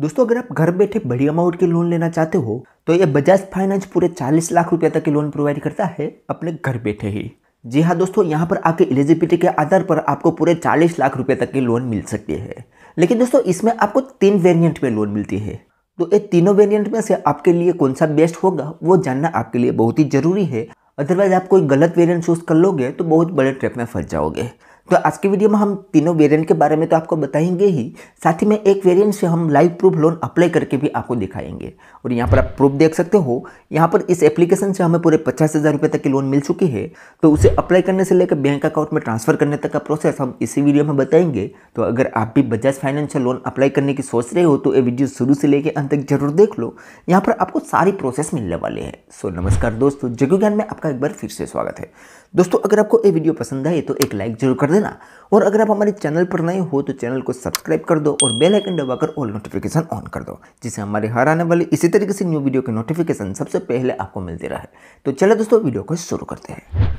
दोस्तों अगर आप घर बैठे बड़ी अमाउंट के लोन लेना चाहते हो तो ये बजाज फाइनेंस पूरे 40 लाख रुपए तक के लोन प्रोवाइड करता है अपने घर बैठे ही जी हाँ दोस्तों यहाँ पर आपके एलिजिबिलिटी के आधार पर आपको पूरे 40 लाख रुपए तक के लोन मिल सकते हैं लेकिन दोस्तों इसमें आपको तीन वेरियंट में लोन मिलती है तो ये तीनों वेरियंट में से आपके लिए कौन सा बेस्ट होगा वो जानना आपके लिए बहुत ही ज़रूरी है अदरवाइज आप कोई गलत वेरियंट चूज कर लोगे तो बहुत बड़े ट्रैप में फंस जाओगे तो आज के वीडियो में हम तीनों वेरिएंट के बारे में तो आपको बताएंगे ही साथ ही में एक वेरिएंट से हम लाइव प्रूफ लोन अप्लाई करके भी आपको दिखाएंगे और यहाँ पर आप प्रूफ देख सकते हो यहाँ पर इस एप्लीकेशन से हमें पूरे पचास हज़ार रुपये तक की लोन मिल चुकी है तो उसे अप्लाई करने से लेकर बैंक अकाउंट में ट्रांसफर करने तक का प्रोसेस हम इसी वीडियो में बताएंगे तो अगर आप भी बजाज फाइनेंशियल लोन अप्लाई करने की सोच रहे हो तो ये वीडियो शुरू से लेकर अंत तक जरूर देख लो यहाँ पर आपको सारी प्रोसेस मिलने वाले हैं सो नमस्कार दोस्तों जगह ज्ञान में आपका एक बार फिर से स्वागत है दोस्तों अगर आपको ये वीडियो पसंद आए तो एक लाइक जरूर कर देना और अगर आप हमारे चैनल पर नए हो तो चैनल को सब्सक्राइब कर दो और बेल आइकन दबाकर ऑल नोटिफिकेशन ऑन कर दो जिससे हमारे हर आने वाले इसी तरीके से न्यू वीडियो के नोटिफिकेशन सबसे पहले आपको मिलते रहे तो चलो दोस्तों वीडियो को शुरू करते हैं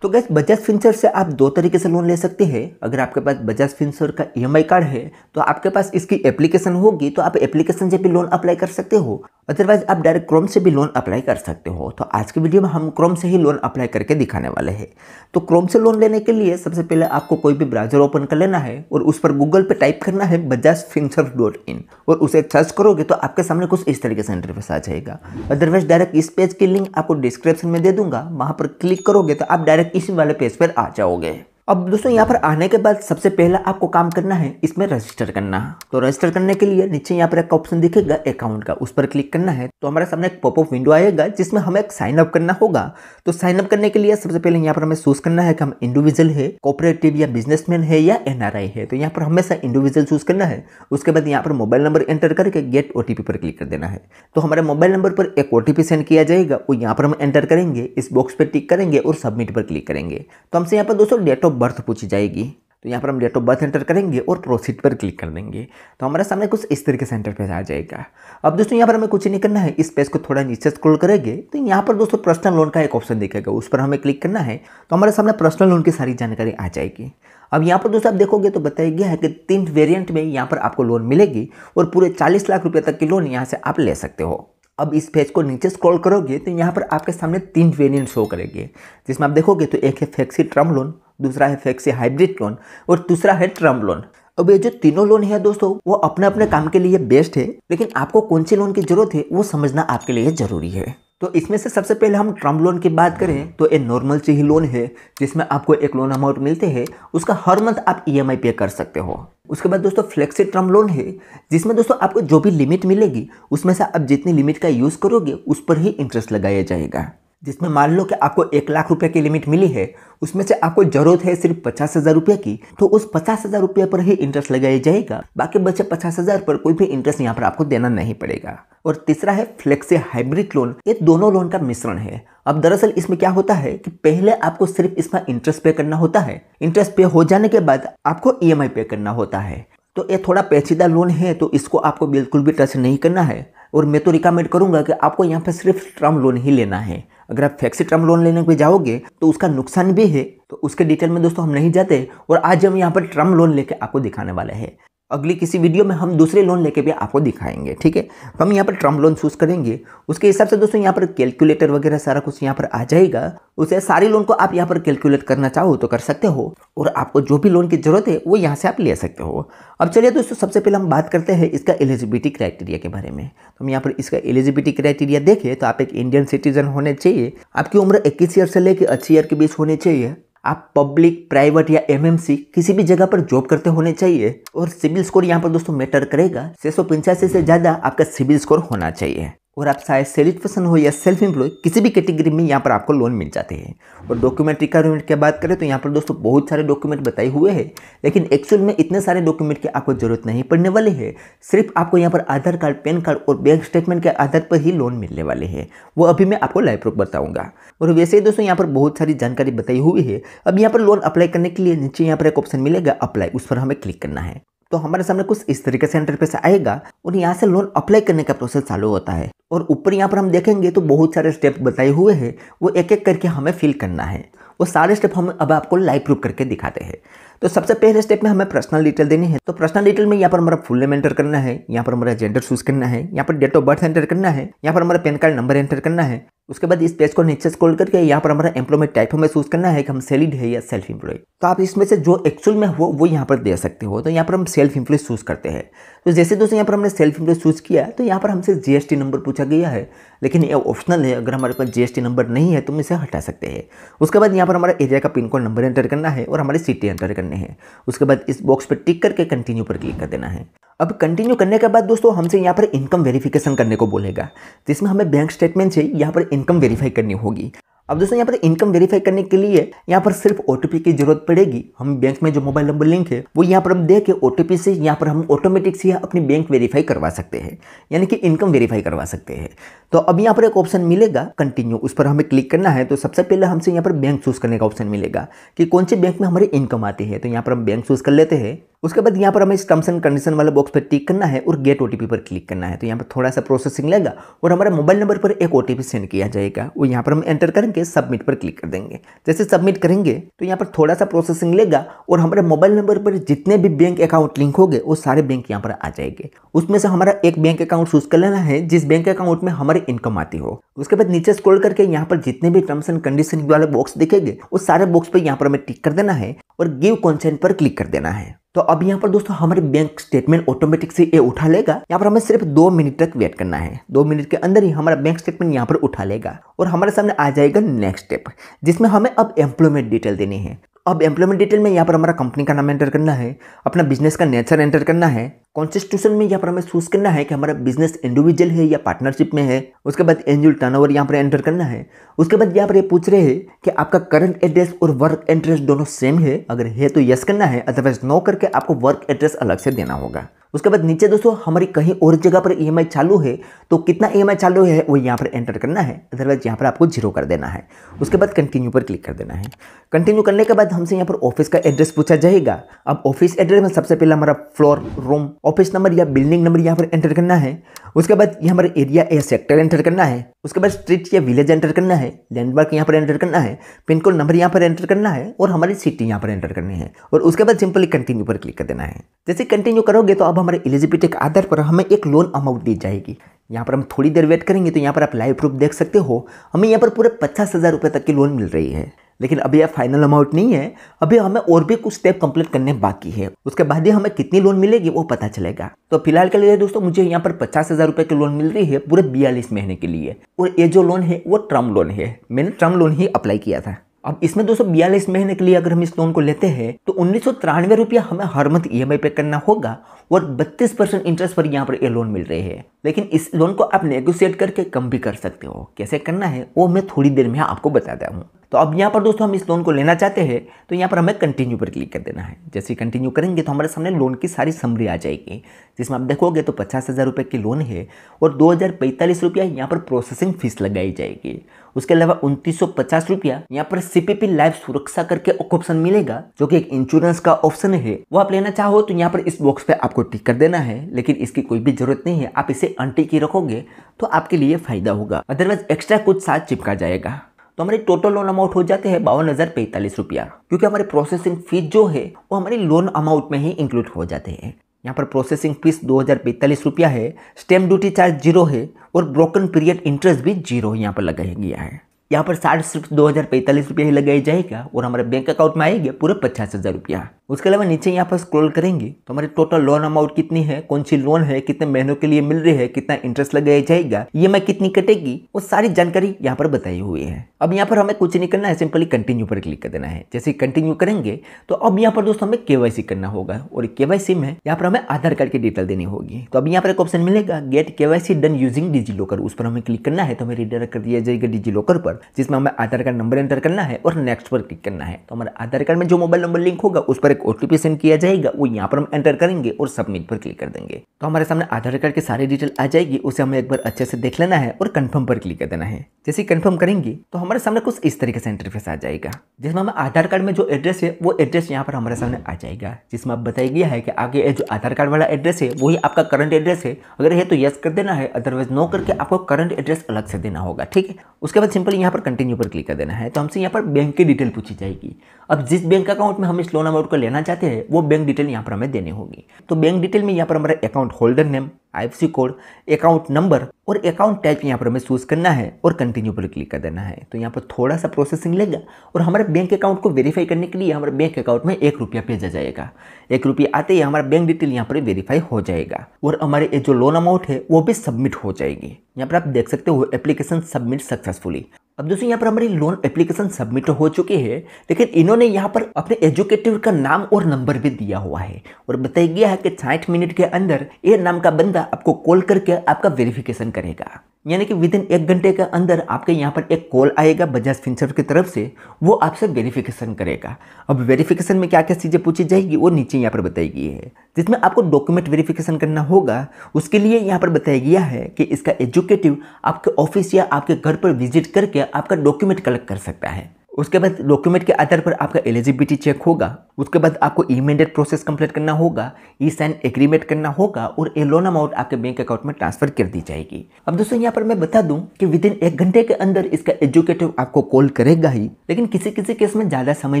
तो गैस बजाज फिंसर से आप दो तरीके से लोन ले सकते हैं अगर आपके पास बजाज फिंसर का ई e कार्ड है तो आपके पास इसकी एप्लीकेशन होगी तो आप एप्लीकेशन से भी लोन अप्लाई कर सकते हो अदरवाइज आप डायरेक्ट क्रोम से भी लोन अप्लाई कर सकते हो तो आज की वीडियो में हम क्रोम से ही लोन अप्लाई करके दिखाने वाले हैं तो क्रोम से लोन लेने के लिए सबसे पहले आपको कोई भी ब्राउजर ओपन कर लेना है और उस पर गूगल पे टाइप करना है बजाज फिंसर डॉट इन और उसे सर्च करोगे तो आपके सामने कुछ इस तरीके से इंटरफेस आ जाएगा अदरवाइज डायरेक्ट इस पेज की लिंक आपको डिस्क्रिप्शन में दे दूंगा वहाँ पर क्लिक करोगे तो आप डायरेक्ट इसी वाले पेज पर आ जाओगे अब दोस्तों यहाँ पर आने के बाद सबसे पहला आपको काम करना है इसमें रजिस्टर करना तो रजिस्टर करने के लिए नीचे यहाँ पर एक ऑप्शन दिखेगा अकाउंट का उस पर क्लिक करना है तो हमारे सामने एक पॉपअप विंडो आएगा जिसमें हमें एक साइन अप करना होगा तो साइन अप करने के लिए सबसे पहले यहाँ पर हमें चूज करना है कि हम इंडिविजुअल है कॉपरेटिव या बिजनेसमैन है या एनआरआई है तो यहाँ पर हमेशा इंडिविजुअल चूज करना है उसके बाद यहाँ पर मोबाइल नंबर एंटर करके गेट ओटीपी पर क्लिक कर देना है तो हमारे मोबाइल नंबर पर एक ओटीपी सेंड किया जाएगा वो यहाँ पर हम एंटर करेंगे इस बॉक्स पर टिक करेंगे और सबमिट पर क्लिक करेंगे तो हमसे यहाँ पर दोस्तों डेट ऑफ ऑफ बर्थ पूछी जाएगी तो यहाँ पर हम डेट ऑफ बर्थ एंटर करेंगे और प्रोसीड पर क्लिक कर देंगे तो हमारे सामने कुछ इस तरीके से एंटर इंटरफेस आ जाएगा अब दोस्तों यहाँ पर हमें कुछ नहीं करना है इस पेज को थोड़ा नीचे स्क्रॉल करेंगे तो यहाँ पर दोस्तों पर्सनल लोन का एक ऑप्शन दिखेगा उस पर हमें क्लिक करना है तो हमारे सामने पर्सनल लोन की सारी जानकारी आ जाएगी अब यहाँ पर दोस्तों आप देखोगे तो बताया गया है कि तीन वेरियंट में यहाँ पर आपको लोन मिलेगी और पूरे चालीस लाख रुपये तक की लोन यहाँ से आप ले सकते हो अब इस पेज को नीचे स्क्रॉल करोगे तो यहाँ पर आपके सामने तीन वेरियंट शो करेंगे जिसमें आप देखोगे तो एक है फैक्सी टर्म लोन दूसरा है फेक हाइब्रिड लोन और तीसरा है टर्म लोन अब ये जो तीनों लोन है दोस्तों वो अपने अपने काम के लिए बेस्ट है लेकिन आपको कौन से लोन की जरूरत है वो समझना आपके लिए जरूरी है तो इसमें से सबसे पहले हम ट्रम्प लोन की बात करें तो ये नॉर्मल से ही लोन है जिसमें आपको एक लोन अमाउंट मिलते हैं उसका हर मंथ आप ई e पे कर सकते हो उसके बाद दोस्तों फ्लेक्सी ट्रम्प लोन है जिसमें दोस्तों आपको जो भी लिमिट मिलेगी उसमें से आप जितनी लिमिट का यूज़ करोगे उस पर ही इंटरेस्ट लगाया जाएगा जिसमें मान लो कि आपको एक लाख रुपये की लिमिट मिली है उसमें से आपको जरूरत है सिर्फ पचास हज़ार रुपये की तो उस पचास हज़ार रुपये पर ही इंटरेस्ट लगाया जाएगा बाकी बचे पचास हज़ार पर कोई भी इंटरेस्ट यहाँ पर आपको देना नहीं पड़ेगा और तीसरा है फ्लेक्सी हाइब्रिड लोन ये दोनों लोन का मिश्रण है अब दरअसल इसमें क्या होता है कि पहले आपको सिर्फ इसमें इंटरेस्ट पे करना होता है इंटरेस्ट पे हो जाने के बाद आपको ई e पे करना होता है तो ये थोड़ा पेचीदा लोन है तो इसको आपको बिल्कुल भी टच नहीं करना है और मैं तो रिकमेंड करूंगा कि आपको यहाँ पर सिर्फ टर्म लोन ही लेना है अगर आप टर्म लोन लेने पे जाओगे तो उसका नुकसान भी है तो उसके डिटेल में दोस्तों हम नहीं जाते और आज हम यहाँ पर ट्रम लोन लेके आपको दिखाने वाले हैं अगली किसी वीडियो में हम दूसरे लोन लेके भी आपको दिखाएंगे ठीक है तो हम यहाँ पर ट्रम्प लोन चूज़ करेंगे उसके हिसाब से दोस्तों यहाँ पर कैलकुलेटर वगैरह सारा कुछ यहाँ पर आ जाएगा उसे सारी लोन को आप यहाँ पर कैलकुलेट करना चाहो तो कर सकते हो और आपको जो भी लोन की ज़रूरत है वो यहाँ से आप ले सकते हो अब चलिए दोस्तों सबसे पहले हम बात करते हैं इसका एलिजिबिलिटी क्राइटेरिया के बारे में तो हम यहाँ पर इसका एलिजिबिलिटी क्राइटेरिया देखें तो आप एक इंडियन सिटीजन होने चाहिए आपकी उम्र इक्कीस ईयर से लेकर अस्सी ईयर के बीच होनी चाहिए आप पब्लिक प्राइवेट या एमएमसी किसी भी जगह पर जॉब करते होने चाहिए और सिविल स्कोर यहाँ पर दोस्तों मैटर करेगा छह सौ पंचासी से ज़्यादा आपका सिविल स्कोर होना चाहिए और आप चाहे सेल्फ पर्सन हो या सेल्फ एम्प्लॉय किसी भी कैटेगरी में यहाँ पर आपको लोन मिल जाते हैं और डॉक्यूमेंट रिक्वायरमेंट की बात करें तो यहाँ पर दोस्तों बहुत सारे डॉक्यूमेंट बताए हुए हैं लेकिन एक्चुअल में इतने सारे डॉक्यूमेंट की आपको जरूरत नहीं पड़ने वाले हैं सिर्फ आपको यहाँ पर आधार कार्ड पैन कार्ड और बैंक स्टेटमेंट के आधार पर ही लोन मिलने वाले हैं वो अभी मैं आपको लाइव प्रूफ बताऊँगा और वैसे ही दोस्तों यहाँ पर बहुत सारी जानकारी बताई हुई है अब यहाँ पर लोन अप्लाई करने के लिए नीचे यहाँ पर एक ऑप्शन मिलेगा अप्लाई उस पर हमें क्लिक करना है तो हमारे सामने कुछ इस तरीके से इंटरफेस आएगा और यहाँ से लोन अप्लाई करने का प्रोसेस चालू होता है और ऊपर यहाँ पर हम देखेंगे तो बहुत सारे स्टेप बताए हुए हैं वो एक एक करके हमें फिल करना है वो सारे स्टेप हम अब आपको लाइव प्रूफ करके दिखाते हैं तो सबसे पहले स्टेप में हमें पर्सनल डिटेल देनी है तो पर्सनल डिटेल में यहाँ पर हमारा फुल नेम एंटर करना है यहाँ पर हमारा जेंडर चूज करना है यहाँ पर डेट ऑफ बर्थ एंटर करना है यहाँ पर हमारा पैन कार्ड नंबर एंटर करना है उसके बाद इस पेज को नीचे स्क्रॉल करके यहाँ पर हमारा एम्प्लॉयमेंट टाइप हमें चूज करना है कि हम सेलिड है या सेल्फ एम्प्लॉय तो आप इसमें से जो एक्चुअल में हो वो यहाँ पर दे सकते हो तो यहाँ पर हम सेल्फ एम्प्लॉय चूज करते हैं तो जैसे दोस्तों यहाँ पर हमने सेल्फ एम्प्लॉय चूज किया तो यहाँ पर हमसे जीएसटी नंबर पूछा गया है लेकिन ये ऑप्शनल है अगर हमारे पास जीएसटी नंबर नहीं है तो हम इसे हटा सकते हैं उसके बाद यहाँ पर हमारा एरिया का पिन कोड नंबर एंटर करना है और हमारी सिटी एंटर करनी है उसके बाद इस बॉक्स पर टिक करके कंटिन्यू पर क्लिक कर देना है अब कंटिन्यू करने के बाद दोस्तों हमसे यहाँ पर इनकम वेरिफिकेशन करने को बोलेगा जिसमें हमें बैंक स्टेटमेंट से यहाँ पर इनकम वेरीफाई करनी होगी अब दोस्तों यहाँ पर इनकम वेरीफाई करने के लिए यहाँ पर सिर्फ ओ की जरूरत पड़ेगी हम बैंक में जो मोबाइल नंबर लिंक है वो यहाँ पर हम दे के ओ से यहाँ पर हम ऑटोमेटिक से अपनी बैंक वेरीफाई करवा सकते हैं यानी कि इनकम वेरीफाई करवा सकते हैं तो अब यहाँ पर एक ऑप्शन मिलेगा कंटिन्यू उस पर हमें क्लिक करना है तो सबसे पहले हमसे यहाँ पर बैंक चूज़ करने का ऑप्शन मिलेगा कि कौन से बैंक में हमारी इनकम आती है तो यहाँ पर हम बैंक चूज़ कर लेते हैं उसके बाद यहाँ पर हमें इस टर्म्स एंड कंडीशन वाले बॉक्स पर टिक करना है और गेट ओ पर क्लिक करना है तो यहाँ पर थोड़ा सा प्रोसेसिंग लेगा और हमारे मोबाइल नंबर पर एक ओ सेंड किया जाएगा वो यहाँ पर हम एंटर करेंगे सबमिट पर क्लिक कर देंगे जैसे सबमिट करेंगे तो यहाँ पर थोड़ा सा प्रोसेसिंग लेगा और हमारे मोबाइल नंबर पर जितने भी बैंक अकाउंट लिंक हो वो सारे बैंक यहाँ पर आ जाएंगे उसमें से हमारा एक बैंक अकाउंट चूज कर लेना है जिस बैंक अकाउंट में हमारी इनकम आती हो उसके बाद नीचे स्क्रोल करके यहाँ पर जितने भी टर्म्स एंड कंडीशन वाले बॉक्स दिखेंगे उस सारे बॉक्स पर यहाँ पर हमें टिक कर देना है और गिव कॉन्सेंट पर क्लिक कर देना है तो अब यहाँ पर दोस्तों हमारे बैंक स्टेटमेंट ऑटोमेटिक से ये उठा लेगा यहाँ पर हमें सिर्फ दो मिनट तक वेट करना है दो मिनट के अंदर ही हमारा बैंक स्टेटमेंट यहाँ पर उठा लेगा और हमारे सामने आ जाएगा नेक्स्ट स्टेप जिसमें हमें अब एम्प्लॉयमेंट डिटेल देनी है अब एम्प्लॉयमेंट डिटेल में यहाँ पर हमारा कंपनी का नाम एंटर करना है अपना बिजनेस का नेचर एंटर करना है कॉन्स्टिट्यूशन में यहाँ पर हमें चूज करना है कि हमारा बिजनेस इंडिविजुअल है या पार्टनरशिप में है उसके बाद एनजुअल टर्न ओवर यहाँ पर एंटर करना है उसके बाद यहाँ पर ये पूछ रहे हैं कि आपका करंट एड्रेस और वर्क एड्रेस दोनों सेम है अगर है तो यस करना है अदरवाइज नो करके आपको वर्क एड्रेस अलग से देना होगा उसके बाद नीचे दोस्तों हमारी कहीं और जगह पर ई e चालू है तो कितना ई e चालू है वो यहाँ पर एंटर करना है अदरवाइज यहाँ पर आपको जीरो कर देना है उसके बाद कंटिन्यू पर क्लिक कर देना है कंटिन्यू करने के बाद हमसे यहाँ पर ऑफिस का एड्रेस पूछा जाएगा अब ऑफिस एड्रेस में सबसे पहले हमारा फ्लोर रूम ऑफिस नंबर या बिल्डिंग नंबर यहाँ पर एंटर करना है उसके बाद यहाँ हमारा एरिया या सेक्टर एंटर करना है उसके बाद स्ट्रीट या विलेज एंटर करना है लैंडमार्क यहाँ पर एंटर करना है पिन कोड नंबर यहाँ पर एंटर करना है और हमारी सिटी यहाँ पर एंटर करनी है और उसके बाद सिंपली कंटिन्यू पर क्लिक कर देना है जैसे कंटिन्यू करोगे तो अब हमारे एलिजिबिलिटी के आधार पर हमें एक लोन अमाउंट दी जाएगी यहाँ पर हम थोड़ी देर वेट करेंगे तो यहाँ पर आप लाइव प्रूफ देख सकते हो हमें यहाँ पर पूरे पचास हज़ार रुपये तक की लोन मिल रही है लेकिन अभी यह फाइनल अमाउंट नहीं है अभी हमें और भी कुछ स्टेप कंप्लीट करने बाकी है उसके बाद ही हमें कितनी लोन मिलेगी वो पता चलेगा तो फिलहाल के लिए दोस्तों मुझे यहाँ पर पचास हज़ार रुपए की लोन मिल रही है पूरे बयालीस महीने के लिए और ये जो लोन है वो टर्म लोन है मैंने टर्म लोन ही अप्लाई किया था अब इसमें दोस्तों बयालीस महीने के लिए अगर हम इस लोन को लेते हैं तो उन्नीस रुपया हमें हर मंथ ई e पे करना होगा और 32 परसेंट इंटरेस्ट पर यहाँ पर ये लोन मिल रहे हैं लेकिन इस लोन को आप नेगोशिएट करके कम भी कर सकते हो कैसे करना है वो मैं थोड़ी देर में आपको बताता हूँ तो अब यहाँ पर दोस्तों हम इस लोन को लेना चाहते हैं तो यहाँ पर हमें कंटिन्यू पर क्लिक कर देना है जैसे कंटिन्यू करेंगे तो हमारे सामने लोन की सारी समरी आ जाएगी जिसमें आप देखोगे तो पचास हज़ार रुपये की लोन है और दो हज़ार पैंतालीस रुपया यहाँ पर प्रोसेसिंग फीस लगाई जाएगी उसके अलावा उनतीस सौ पचास रुपया यहाँ पर सीपीपी लाइफ सुरक्षा करके ऑप्शन मिलेगा जो कि एक इंश्योरेंस का ऑप्शन है वो आप लेना चाहो तो यहाँ पर इस बॉक्स पे आपको टिक कर देना है लेकिन इसकी कोई भी जरूरत नहीं है आप इसे अनटिक की रखोगे तो आपके लिए फायदा होगा अदरवाइज एक्स्ट्रा कुछ साथ चिपका जाएगा तो हमारे टोटल लोन अमाउंट हो जाते हैं बावन हज़ार पैंतालीस रुपया क्योंकि हमारी प्रोसेसिंग फीस जो है वो हमारे लोन अमाउंट में ही इंक्लूड हो जाते हैं यहाँ पर प्रोसेसिंग फीस दो हज़ार पैंतालीस रुपया है स्टेम ड्यूटी चार्ज जीरो है और ब्रोकन पीरियड इंटरेस्ट भी जीरो यहाँ पर लगाया गया है यहाँ पर साठ सिर्फ दो हज़ार पैंतालीस रुपया ही लगाया जाएगा और हमारे बैंक अकाउंट में आएगा पूरे पचास हज़ार रुपया उसके अलावा नीचे यहाँ पर स्क्रॉल करेंगे तो हमारे टोटल लोन अमाउंट कितनी है कौन सी लोन है कितने महीनों के लिए मिल रही है कितना इंटरेस्ट लगाया जाएगा ये मैं कितनी कटेगी वो सारी जानकारी यहाँ पर बताई हुई है अब यहाँ पर हमें कुछ नहीं करना है सिंपली कंटिन्यू पर क्लिक कर देना है जैसे कंटिन्यू करेंगे तो अब यहाँ पर दोस्तों हमें के करना होगा और के में यहाँ पर हमें आधार कार्ड की डिटेल देनी होगी तो अब यहाँ पर एक ऑप्शन मिलेगा गेट के डन यूजिंग डिजी लॉकर उस पर हमें क्लिक करना है तो हमें रिडायरेक्ट कर दिया जाएगा डिजी लॉकर पर जिसमें हमें आधार कार्ड नंबर एंटर करना है और नेक्स्ट पर क्लिक करना है तो हमारे आधार कार्ड में जो मोबाइल नंबर लिंक होगा उस पर एक ओ सेंड किया जाएगा वो यहाँ पर हम एंटर करेंगे और सबमिट पर क्लिक कर देंगे तो हमारे सामने आधार कार्ड की सारी डिटेल आ जाएगी उसे हमें एक बार अच्छे से देख लेना है और कन्फर्म पर क्लिक कर देना है जैसे कन्फर्म करेंगे तो हमारे सामने कुछ इस तरीके से इंटरफेस आ जाएगा जिसमें हमें आधार कार्ड में जो एड्रेस है वो एड्रेस यहाँ पर हमारे सामने आ जाएगा जिसमें आप बताया गया है कि आगे जो आधार कार्ड वाला एड्रेस है वही आपका करंट एड्रेस है अगर है तो यस कर देना है अदरवाइज नो करके आपको करंट एड्रेस अलग से देना होगा ठीक है उसके बाद सिंपल यहाँ पर कंटिन्यू पर क्लिक कर देना है तो हमसे यहाँ पर बैंक की डिटेल पूछी जाएगी अब जिस बैंक अकाउंट में हम इस लोन अमाउंट को लेना लेना चाहते हैं वो बैंक डिटेल यहाँ पर हमें देनी होगी तो बैंक डिटेल में यहाँ पर हमारा अकाउंट होल्डर नेम आई कोड अकाउंट नंबर और अकाउंट टाइप यहाँ पर हमें चूज करना है और कंटिन्यू पर क्लिक कर देना है तो यहाँ पर थोड़ा सा प्रोसेसिंग लेगा और हमारे बैंक अकाउंट को वेरीफाई करने के लिए हमारे बैंक अकाउंट में एक रुपया भेजा जाएगा एक रुपया आते ही हमारा बैंक डिटेल यहाँ पर वेरीफाई हो जाएगा और हमारे जो लोन अमाउंट है वो भी सबमिट हो जाएगी यहाँ पर आप देख सकते हो एप्लीकेशन सबमिट सक्सेसफुली अब दोस्तों यहाँ पर हमारी लोन एप्लीकेशन सबमिट हो चुकी है लेकिन इन्होंने यहाँ पर अपने एजुकेटिव का नाम और नंबर भी दिया हुआ है और बताया गया है कि साठ मिनट के अंदर ये नाम का बंदा आपको कॉल करके आपका वेरिफिकेशन करेगा यानी कि विद इन एक घंटे के अंदर आपके यहाँ पर एक कॉल आएगा बजाज फिंसर्व की तरफ से वो आपसे वेरिफिकेशन करेगा अब वेरिफिकेशन में क्या क्या चीज़ें पूछी जाएगी वो नीचे यहाँ पर बताई गई है जिसमें आपको डॉक्यूमेंट वेरिफिकेशन करना होगा उसके लिए यहाँ पर बताया गया है कि इसका एजुकेट एग्जीक्यूटिव आपके ऑफिस या आपके घर पर विजिट करके आपका डॉक्यूमेंट कलेक्ट कर सकता है उसके बाद डॉक्यूमेंट के आधार पर आपका एलिजिबिलिटी चेक होगा उसके बाद आपको ई मेंडेट प्रोसेस कंप्लीट करना होगा ई साइन एग्रीमेंट करना होगा और ये लोन अमाउंट आपके बैंक अकाउंट में ट्रांसफर कर दी जाएगी अब दोस्तों यहाँ पर मैं बता दूं कि विद इन एक घंटे के अंदर इसका एजुकेटिव आपको कॉल करेगा ही लेकिन किसी किसी केस में ज़्यादा समय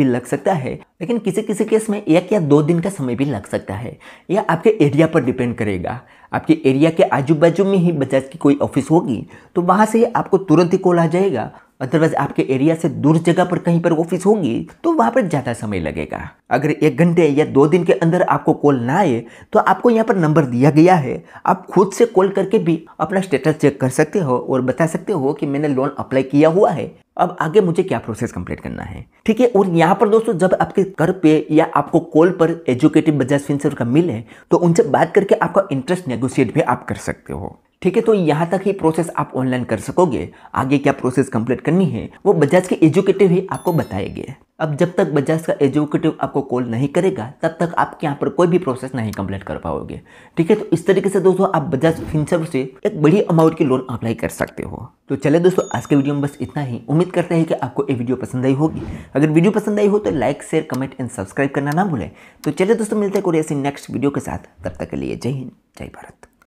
भी लग सकता है लेकिन किसी किसी केस में एक या दो दिन का समय भी लग सकता है यह आपके एरिया पर डिपेंड करेगा आपके एरिया के आजू बाजू में ही बजाज की कोई ऑफिस होगी तो वहाँ से आपको तुरंत ही कॉल आ जाएगा अदरवाइज आपके एरिया से दूर जगह पर कहीं पर ऑफिस होंगी तो वहाँ पर ज़्यादा समय लगेगा अगर एक घंटे या दो दिन के अंदर आपको कॉल ना आए तो आपको यहाँ पर नंबर दिया गया है आप खुद से कॉल करके भी अपना स्टेटस चेक कर सकते हो और बता सकते हो कि मैंने लोन अप्लाई किया हुआ है अब आगे मुझे क्या प्रोसेस कंप्लीट करना है ठीक है और यहाँ पर दोस्तों जब आपके घर पे या आपको कॉल पर एजुकेटिव बजाज फिंसर का मिले तो उनसे बात करके आपका इंटरेस्ट नेगोशिएट भी आप कर सकते हो ठीक है तो यहाँ तक ही प्रोसेस आप ऑनलाइन कर सकोगे आगे क्या प्रोसेस कंप्लीट करनी है वो बजाज के एजुकेटिव ही आपको बताएंगे अब जब तक बजाज का एजुकेटिव आपको कॉल नहीं करेगा तब तक आप यहाँ पर कोई भी प्रोसेस नहीं कंप्लीट कर पाओगे ठीक है तो इस तरीके से दोस्तों आप बजाज फिंसर से एक बड़ी अमाउंट की लोन अप्लाई कर सकते हो तो चले दोस्तों आज के वीडियो में बस इतना ही उम्मीद करते हैं कि आपको ये वीडियो पसंद आई होगी अगर वीडियो पसंद आई हो तो like share comment and subscribe करना ना भूलें तो चले दोस्तों मिलते हैं कोई ऐसी नेक्स्ट वीडियो के साथ तब तक के लिए जय हिंद जय भारत